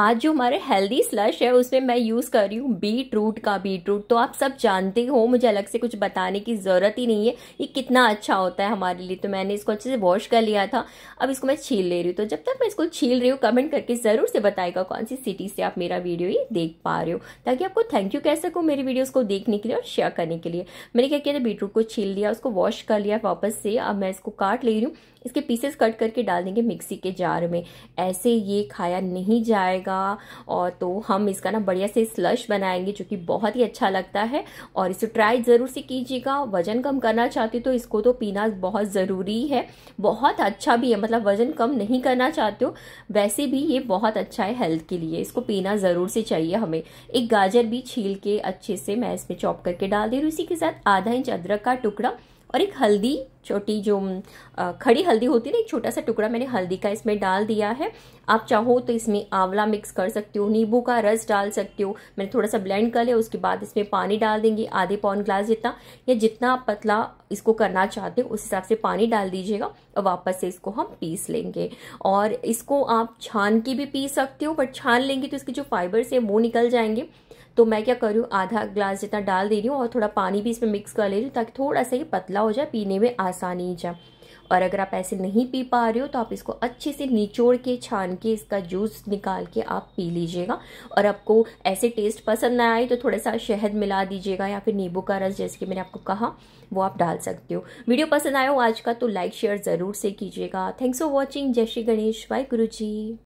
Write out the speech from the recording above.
आज जो हमारे हेल्दी स्लश है उसमें मैं यूज़ कर रही हूँ बीट रूट का बीट रूट तो आप सब जानते हो मुझे अलग से कुछ बताने की ज़रूरत ही नहीं है ये कितना अच्छा होता है हमारे लिए तो मैंने इसको अच्छे से वॉश कर लिया था अब इसको मैं छील ले रही हूँ तो जब तक मैं इसको छील रही हूँ कमेंट करके ज़रूर से बताएगा कौन सी सिटी से आप मेरा वीडियो ये देख पा रहे हो ताकि आपको थैंक यू कह सकूँ मेरी वीडियोज़ को देखने के लिए और शेयर करने के लिए मैंने क्या किया था बीट को छील लिया उसको वॉश कर लिया वापस से अब मैं इसको काट ले रही हूँ इसके पीसेस कट करके डाल देंगे मिक्सी के जार में ऐसे ये खाया नहीं जाएगा जाएगा और तो हम इसका ना बढ़िया से स्लश बनाएंगे जो कि बहुत ही अच्छा लगता है और इसे ट्राई ज़रूर से कीजिएगा वज़न कम करना चाहते हो तो इसको तो पीना बहुत ज़रूरी है बहुत अच्छा भी है मतलब वज़न कम नहीं करना चाहते हो वैसे भी ये बहुत अच्छा है हेल्थ के लिए इसको पीना ज़रूर से चाहिए हमें एक गाजर भी छील के अच्छे से मैं इसमें चॉप करके डाल दे रही हूँ इसी के साथ आधा इंच अदरक का टुकड़ा और एक हल्दी छोटी जो खड़ी हल्दी होती है ना एक छोटा सा टुकड़ा मैंने हल्दी का इसमें डाल दिया है आप चाहो तो इसमें आंवला मिक्स कर सकते हो नींबू का रस डाल सकते हो मैंने थोड़ा सा ब्लेंड कर लिया उसके बाद इसमें पानी डाल देंगे आधे पौन ग्लास जितना या जितना आप पतला इसको करना चाहते हो उस हिसाब से पानी डाल दीजिएगा और वापस से इसको हम पीस लेंगे और इसको आप छान के भी पी सकते हो बट छान लेंगे तो इसके जो फाइबर्स है वो निकल जाएंगे तो मैं क्या कर रही हूँ आधा ग्लास जितना डाल दे रही हूँ और थोड़ा पानी भी इसमें मिक्स कर ले रही हूँ ताकि थोड़ा सा ये पतला हो जाए पीने में आसान आसानी जा और अगर आप ऐसे नहीं पी पा रहे हो तो आप इसको अच्छे से निचोड़ के छान के इसका जूस निकाल के आप पी लीजिएगा और आपको ऐसे टेस्ट पसंद ना आए तो थोड़ा सा शहद मिला दीजिएगा या फिर नींबू का रस जैसे कि मैंने आपको कहा वो आप डाल सकते हो वीडियो पसंद आया हो आज का तो लाइक शेयर ज़रूर से कीजिएगा थैंक्स फॉर वॉचिंग जय श्री गणेश वाई गुरु जी